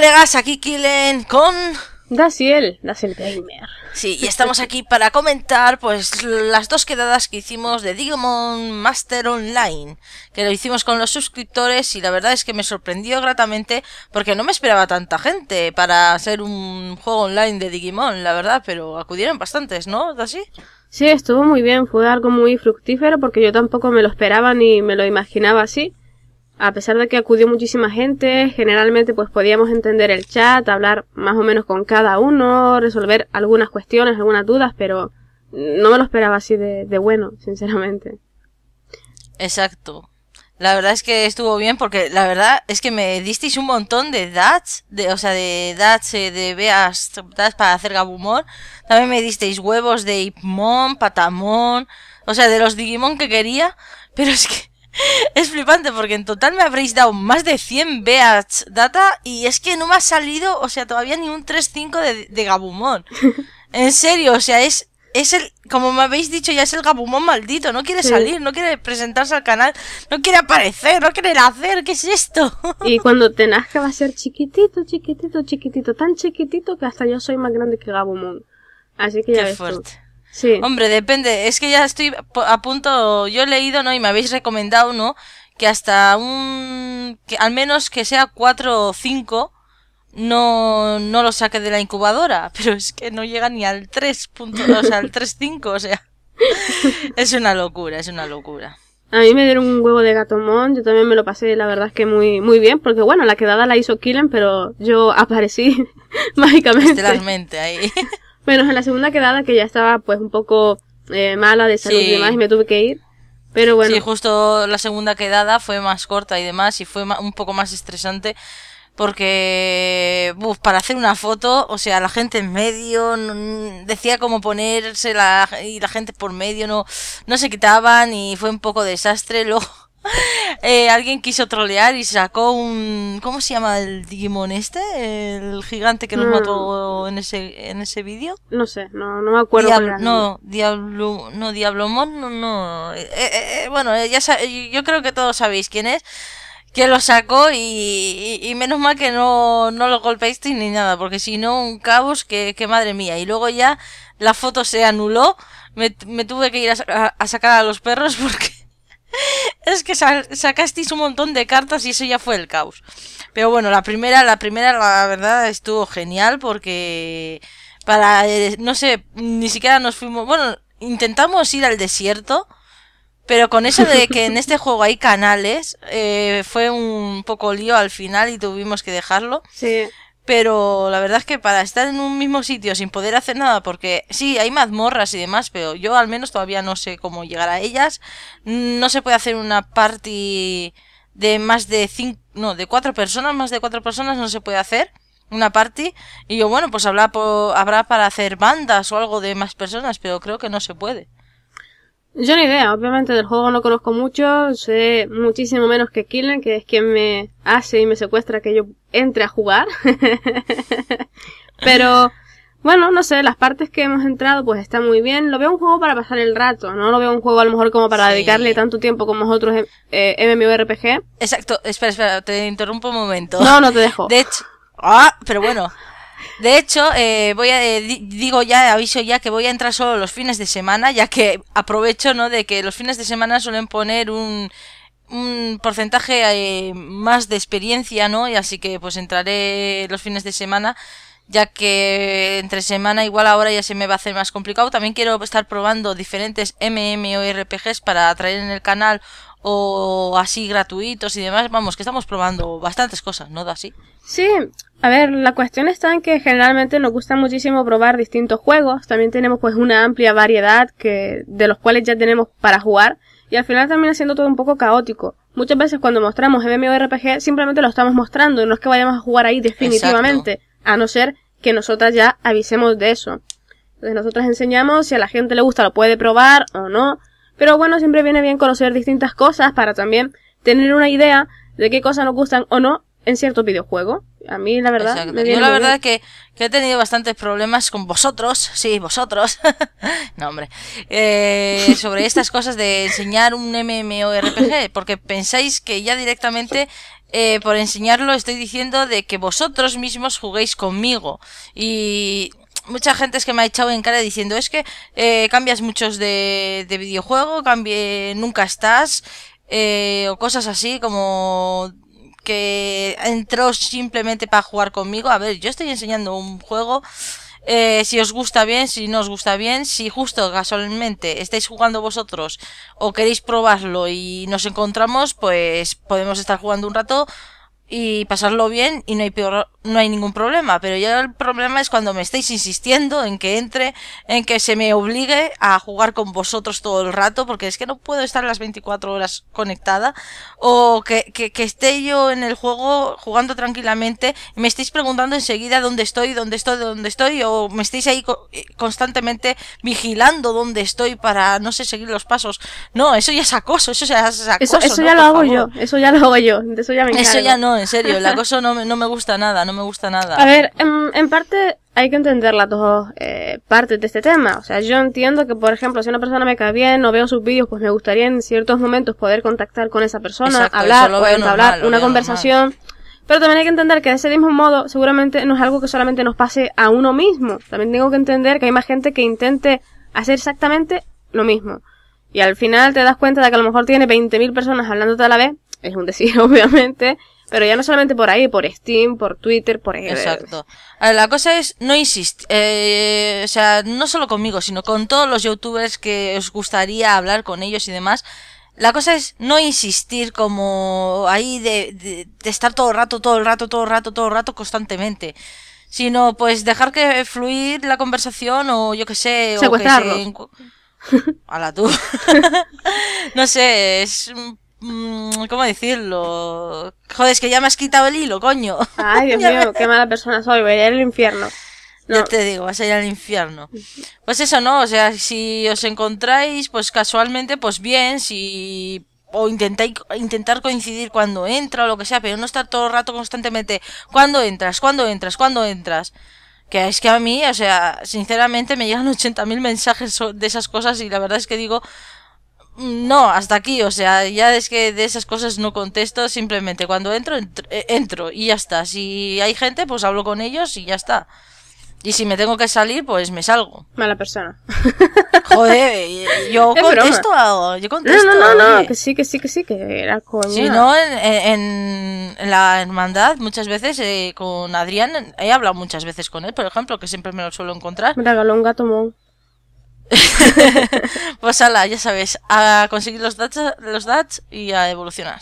colegas, aquí Kilen con... Dasiel, Dasiel Gamer. Sí, y estamos aquí para comentar pues las dos quedadas que hicimos de Digimon Master Online, que lo hicimos con los suscriptores y la verdad es que me sorprendió gratamente porque no me esperaba tanta gente para hacer un juego online de Digimon, la verdad, pero acudieron bastantes, ¿no? ¿Así? Sí, estuvo muy bien, fue algo muy fructífero porque yo tampoco me lo esperaba ni me lo imaginaba así a pesar de que acudió muchísima gente, generalmente pues podíamos entender el chat, hablar más o menos con cada uno, resolver algunas cuestiones, algunas dudas, pero no me lo esperaba así de, bueno, sinceramente. Exacto. La verdad es que estuvo bien porque la verdad es que me disteis un montón de dats, de, o sea, de dats, eh, de veas, para hacer gabumor. También me disteis huevos de Ipmon, Patamon, o sea, de los Digimon que quería, pero es que Es flipante porque en total me habréis dado más de 100 Beats Data y es que no me ha salido, o sea, todavía ni un 3-5 de, de, Gabumón. En serio, o sea, es, es el, como me habéis dicho ya, es el Gabumón maldito. No quiere salir, no quiere presentarse al canal, no quiere aparecer, no quiere hacer, ¿qué es esto? Y cuando te nazca va a ser chiquitito, chiquitito, chiquitito, tan chiquitito que hasta yo soy más grande que Gabumón. Así que ya ves Tú. Sí. Hombre, depende. Es que ya estoy a punto. Yo he leído, ¿no? Y me habéis recomendado, ¿no? Que hasta un. que al menos que sea 4 o 5. No, no lo saque de la incubadora, pero es que no llega ni al 3.2 al 3.5, o sea. Es una locura, es una locura. A mí me dieron un huevo de gatomón, yo también me lo pasé, la verdad es que muy, muy bien, porque bueno, la quedada la hizo Killen, pero yo aparecí mágicamente. literalmente ahí. Bueno, en la segunda quedada que ya estaba pues un poco eh, mala de salud y demás y me tuve que ir. Pero bueno. Sí, justo la segunda quedada fue más corta y demás y fue un poco más estresante porque bus para hacer una foto, o sea, la gente en medio decía cómo ponerse la, y la gente por medio no no se quitaban y fue un poco desastre. lo Eh, alguien quiso trolear y sacó un... ¿Cómo se llama el Digimon este? El gigante que nos mm. mató en ese, en ese vídeo. No sé, no, me acuerdo. no, Diablo, no, Diablomon, no, no. Eh, eh, bueno, ya yo creo que todos sabéis quién es. Que lo sacó y, menos mal que no, no lo golpeaste ni nada, porque si no, un caos que, madre mía. Y luego ya la foto se anuló, me, tuve que ir a sacar a los perros porque es que sacasteis un montón de cartas y eso ya fue el caos. Pero bueno, la primera, la primera, la verdad, estuvo genial porque para, eh, no sé, ni siquiera nos fuimos, bueno, intentamos ir al desierto, pero con eso de que en este juego hay canales, eh, fue un poco lío al final y tuvimos que dejarlo. Sí pero la verdad es que para estar en un mismo sitio sin poder hacer nada, porque sí, hay mazmorras y demás, pero yo al menos todavía no sé cómo llegar a ellas. No se puede hacer una party de más de cinco, no, de cuatro personas, más de cuatro personas no se puede hacer una party. Y yo, bueno, pues habrá, habrá para hacer bandas o algo de más personas, pero creo que no se puede. Yo ni idea, obviamente del juego no conozco mucho, sé muchísimo menos que Killen, que es quien me hace y me secuestra que yo entre a jugar. Pero bueno, no sé, las partes que hemos entrado pues está muy bien. Lo veo un juego para pasar el rato, no lo veo un juego a lo mejor como para dedicarle tanto tiempo como otros eh, MMORPG. Exacto, espera, espera, te interrumpo un momento. No, no te dejo. De hecho, ah, pero bueno, de hecho, eh, voy a, eh, digo ya, aviso ya que voy a entrar solo los fines de semana, ya que aprovecho, ¿no? De que los fines de semana suelen poner un, un porcentaje eh, más de experiencia, ¿no? Y así que pues entraré los fines de semana ya que entre semana igual ahora ya se me va a hacer más complicado. También quiero estar probando diferentes MMORPGs para traer en el canal o así gratuitos y demás. Vamos, que estamos probando bastantes cosas, ¿no, así Sí, a ver, la cuestión está en que generalmente nos gusta muchísimo probar distintos juegos. También tenemos pues una amplia variedad que, de los cuales ya tenemos para jugar. Y al final también haciendo todo un poco caótico. Muchas veces cuando mostramos MMORPG simplemente lo estamos mostrando, no es que vayamos a jugar ahí definitivamente a no ser que nosotras ya avisemos de eso. Entonces nosotras enseñamos, si a la gente le gusta lo puede probar o no, pero bueno, siempre viene bien conocer distintas cosas para también tener una idea de qué cosas nos gustan o no en ciertos videojuegos. A mí la verdad... Yo la verdad es que, he tenido bastantes problemas con vosotros, sí, vosotros, no hombre, eh, sobre estas cosas de enseñar un MMORPG, porque pensáis que ya directamente eh, por enseñarlo estoy diciendo de que vosotros mismos juguéis conmigo. Y mucha gente es que me ha echado en cara diciendo es que eh, cambias muchos de, videojuego, cambie, nunca estás, eh, o cosas así como que entró simplemente para jugar conmigo. A ver, yo estoy enseñando un juego eh, si os gusta bien, si no os gusta bien, si justo casualmente estáis jugando vosotros o queréis probarlo y nos encontramos, pues podemos estar jugando un rato y pasarlo bien y no hay no hay ningún problema. Pero ya el problema es cuando me estáis insistiendo en que entre, en que se me obligue a jugar con vosotros todo el rato, porque es que no puedo estar las 24 horas conectada, o que, esté yo en el juego jugando tranquilamente y me estáis preguntando enseguida dónde estoy, dónde estoy, dónde estoy, o me estáis ahí eh, constantemente vigilando dónde estoy para, no sé, seguir los pasos. No, eso ya es acoso, eso ya es acoso. Eso, eso ya lo hago yo, eso ya lo hago yo, eso ya me Eso ya no en serio, la cosa no, no me gusta nada, no me gusta nada. A ver, en, parte hay que entender las dos eh, partes de este tema. O sea, yo entiendo que, por ejemplo, si una persona me cae bien no veo sus vídeos, pues me gustaría en ciertos momentos poder contactar con esa persona, hablar o una conversación. Pero también hay que entender que de ese mismo modo seguramente no es algo que solamente nos pase a uno mismo. También tengo que entender que hay más gente que intente hacer exactamente lo mismo. Y al final te das cuenta de que a lo mejor tiene 20.000 personas hablando a la vez, es un decir obviamente, pero ya no solamente por ahí, por Steam, por Twitter, por... Exacto. La cosa es, no insist... Eh, o sea, no solo conmigo, sino con todos los youtubers que os gustaría hablar con ellos y demás. La cosa es no insistir como ahí de, estar todo el rato, todo el rato, todo el rato, todo el rato constantemente sino pues dejar que fluir la conversación o yo qué sé, o que A la tú. no sé, es Mm, ¿Cómo decirlo? Joder, es que ya me has quitado el hilo, coño. Ay, Dios mío, qué mala persona soy, voy a ir al infierno. No. te digo, vas a ir al infierno. Pues eso no, o sea, si os encontráis, pues casualmente, pues bien, si o intentáis intentar coincidir cuando entra o lo que sea, pero no estar todo el rato constantemente, ¿cuándo entras? ¿Cuándo entras? ¿Cuándo entras? Que es que a mí, o sea, sinceramente me llegan 80.000 mensajes de esas cosas y la verdad es que digo, no, hasta aquí, o sea, ya es que de esas cosas no contesto, simplemente cuando entro, eh, entro, y ya está. Si hay gente, pues hablo con ellos y ya está. Y si me tengo que salir, pues me salgo. Mala persona. Joder, yo contesto, a, yo contesto. No, no, no, que sí, que sí, que sí, que era con. Sí, no, en, la hermandad muchas veces eh, con Adrián, he hablado muchas veces con él, por ejemplo, que siempre me lo suelo encontrar. Me regaló un gato pues ala, ya sabes a conseguir los DATs, los DATs y a evolucionar.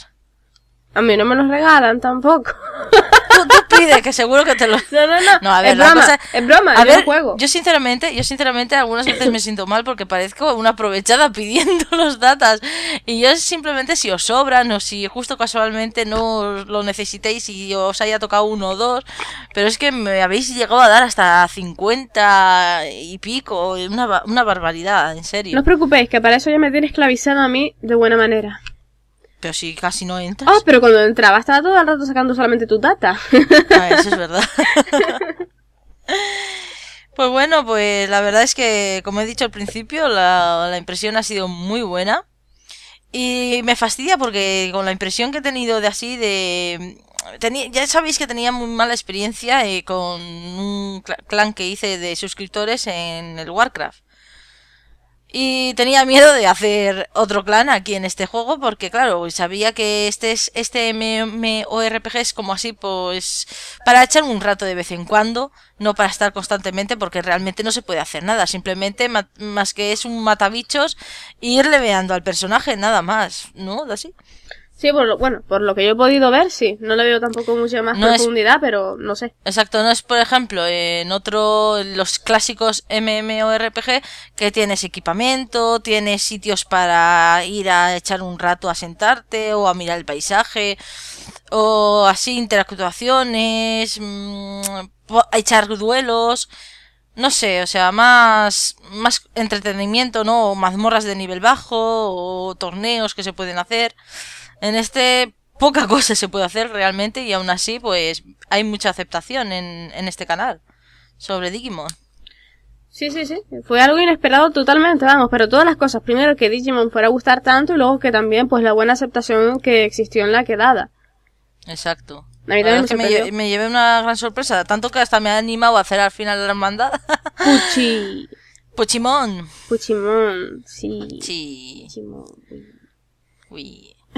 A mí no me los regalan tampoco. Tú, pide, pides, que seguro que te los... No, no, no. es, broma, es broma, a ver, juego. Yo sinceramente, yo sinceramente algunas veces me siento mal porque parezco una aprovechada pidiendo los datos. Y yo simplemente si os sobran o si justo casualmente no lo necesitéis y os haya tocado uno o dos. Pero es que me habéis llegado a dar hasta 50 y pico. Una, una barbaridad, en serio. No os preocupéis, que para eso ya me tiene esclavizado a mí de buena manera. Pero si casi no entras. Ah, pero cuando entraba estaba todo el rato sacando solamente tu data. Ah, eso es verdad. pues bueno, pues la verdad es que, como he dicho al principio, la, impresión ha sido muy buena. Y me fastidia porque con la impresión que he tenido de así, de... ya sabéis que tenía muy mala experiencia eh, con un clan que hice de suscriptores en el Warcraft. Y tenía miedo de hacer otro clan aquí en este juego porque, claro, sabía que este, es, este MMORPG es como así, pues, para echar un rato de vez en cuando, no para estar constantemente porque realmente no se puede hacer nada, simplemente más que es un matabichos irle ir al personaje, nada más, ¿no? Así. Sí, bueno, por lo que yo he podido ver, sí. No le veo tampoco mucha más profundidad, pero no sé. Exacto, no es, por ejemplo, en otro, los clásicos MMORPG, que tienes equipamiento, tienes sitios para ir a echar un rato a sentarte o a mirar el paisaje, o así interactuaciones, mm, echar duelos. No sé, o sea, más, más entretenimiento, ¿no? O mazmorras de nivel bajo, o torneos que se pueden hacer. En este poca cosa se puede hacer realmente y aún así pues hay mucha aceptación en, en este canal sobre Digimon. Sí, sí, sí. Fue algo inesperado totalmente, vamos, pero todas las cosas. Primero que Digimon fuera a gustar tanto y luego que también pues la buena aceptación que existió en la quedada. Exacto. me, llevé una gran sorpresa, tanto que hasta me ha animado a hacer al final la hermandad. Puchi. ¡Puchimon! ¡Puchimon! sí. Uy.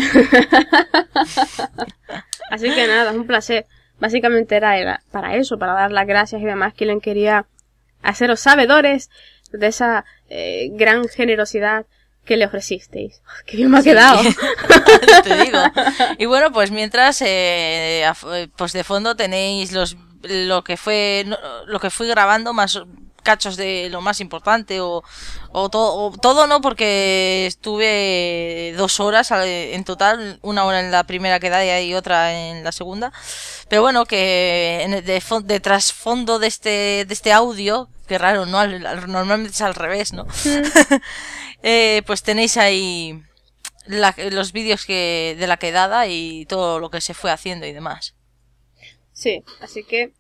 Así que nada, es un placer. Básicamente era para eso, para dar las gracias y demás. Killen quería haceros sabedores de esa eh, gran generosidad que le ofrecisteis. Qué bien me ha quedado. Y bueno, pues mientras, eh, pues de fondo tenéis los lo que fue lo que fui grabando más cachos de lo más importante o, todo no porque estuve dos horas eh, en total una hora en la primera quedada y otra en la segunda pero bueno que en el de, de, trasfondo este, de este audio que raro no normalmente es al revés no mm. eh, pues tenéis ahí los vídeos que de la quedada y todo lo que se fue haciendo y demás sí así que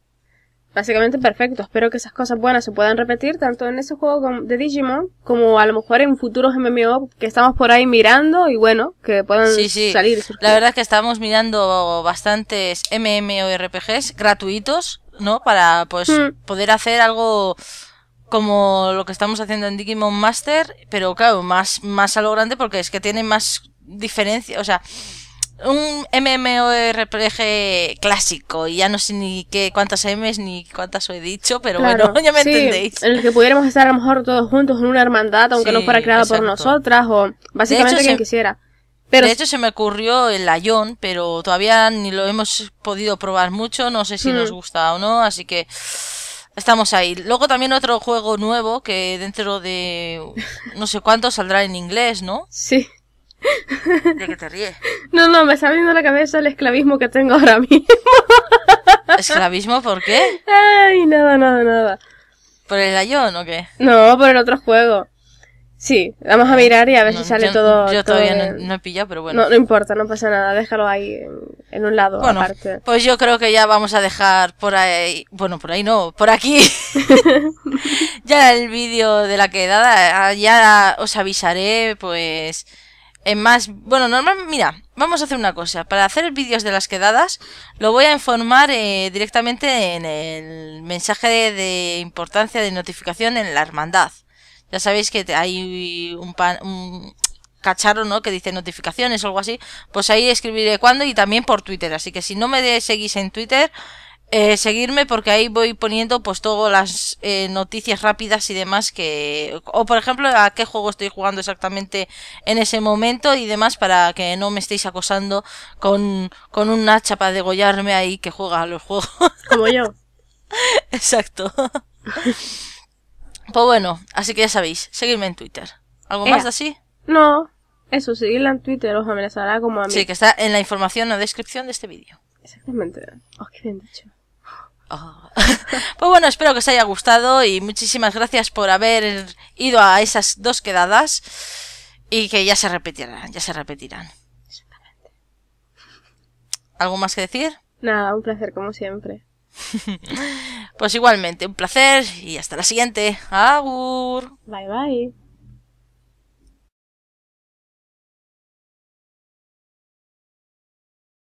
básicamente perfecto. Espero que esas cosas buenas se puedan repetir tanto en ese juego de Digimon como a lo mejor en futuros MMO que estamos por ahí mirando y bueno, que puedan sí, salir. La verdad es que estamos mirando bastantes MMORPGs gratuitos, ¿no? Para pues mm. poder hacer algo como lo que estamos haciendo en Digimon Master, pero claro, más, más a lo grande porque es que tiene más diferencia, o sea, un MMORPG clásico y ya no sé ni qué cuántas M's ni cuántas he dicho, pero bueno, ya me entendéis. En el que pudiéramos estar a lo mejor todos juntos en una hermandad, aunque no fuera creada por nosotras o básicamente quien quisiera. Pero... De hecho se me ocurrió el Lion pero todavía ni lo hemos podido probar mucho, no sé si hmm. nos gusta o no, así que estamos ahí. Luego también otro juego nuevo que dentro de no sé cuánto saldrá en inglés, ¿no? Sí. ¿De qué te ríes? No, no, me está viendo la cabeza el esclavismo que tengo ahora mismo. ¿Esclavismo por qué? Ay, nada, nada, nada. ¿Por el Lion o qué? No, por el otro juego. Sí, vamos a mirar y a ver si sale todo. Yo todavía no, he pillado, pero bueno. No, importa, no pasa nada, déjalo ahí en, un lado bueno, Pues yo creo que ya vamos a dejar por ahí, bueno, por ahí no, por aquí. ya el vídeo de la quedada, ah, ya os avisaré, pues en más... Bueno, normal, mira, vamos a hacer una cosa. Para hacer vídeos de las quedadas, lo voy a informar eh, directamente en el mensaje de, importancia de notificación en la hermandad. Ya sabéis que hay un, pan, un cacharro, ¿no? Que dice notificaciones o algo así. Pues ahí escribiré cuándo y también por Twitter. Así que si no me seguís en Twitter, eh, seguirme porque ahí voy poniendo pues todas las eh, noticias rápidas y demás que o por ejemplo a qué juego estoy jugando exactamente en ese momento y demás para que no me estéis acosando con, con un hacha para degollarme ahí que juega a los juegos como yo exacto pues bueno así que ya sabéis seguidme en Twitter algo más así no eso seguirla en Twitter os amenazará como a mí sí que está en la información o descripción de este vídeo Exactamente. Oh, qué bien Ah. pues bueno, espero que os haya gustado y muchísimas gracias por haber ido a esas dos quedadas y que ya se repetirán, ya se repetirán. ¿Algo más que decir? Nada, un placer como siempre. pues igualmente, un placer y hasta la siguiente. Agur. Bye bye.